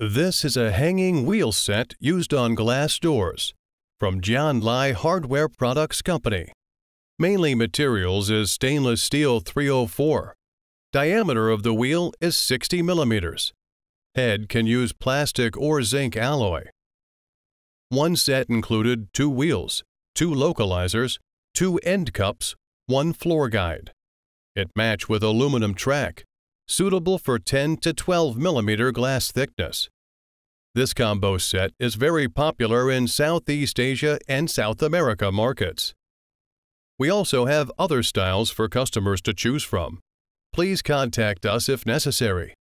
This is a hanging wheel set used on glass doors from John Lai Hardware Products Company. Mainly materials is stainless steel 304. Diameter of the wheel is 60 millimeters. Head can use plastic or zinc alloy. One set included two wheels, two localizers, two end cups, one floor guide. It matched with aluminum track, suitable for 10 to 12 millimeter glass thickness. This combo set is very popular in Southeast Asia and South America markets. We also have other styles for customers to choose from. Please contact us if necessary.